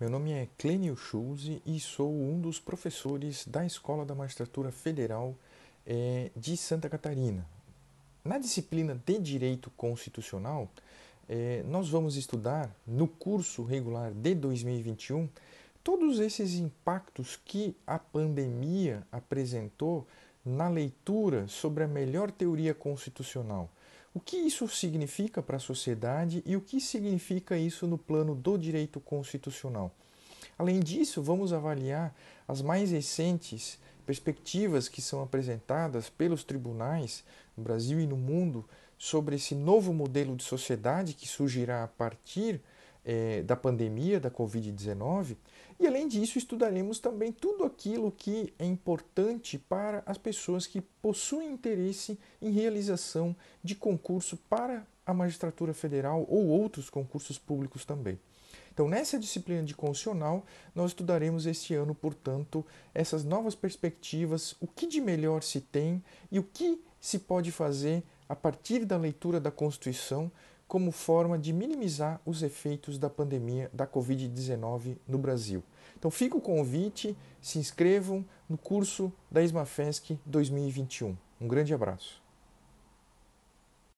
Meu nome é Clênio Schulze e sou um dos professores da Escola da Magistratura Federal é, de Santa Catarina. Na disciplina de Direito Constitucional, é, nós vamos estudar, no curso regular de 2021, todos esses impactos que a pandemia apresentou na leitura sobre a melhor teoria constitucional – o que isso significa para a sociedade e o que significa isso no plano do direito constitucional? Além disso, vamos avaliar as mais recentes perspectivas que são apresentadas pelos tribunais no Brasil e no mundo sobre esse novo modelo de sociedade que surgirá a partir é, da pandemia da Covid-19 e, além disso, estudaremos também tudo aquilo que é importante para as pessoas que possuem interesse em realização de concurso para a Magistratura Federal ou outros concursos públicos também. Então, nessa disciplina de constitucional, nós estudaremos este ano, portanto, essas novas perspectivas, o que de melhor se tem e o que se pode fazer a partir da leitura da Constituição como forma de minimizar os efeitos da pandemia da Covid-19 no Brasil. Então fica o convite, se inscrevam no curso da ESMAFESC 2021. Um grande abraço.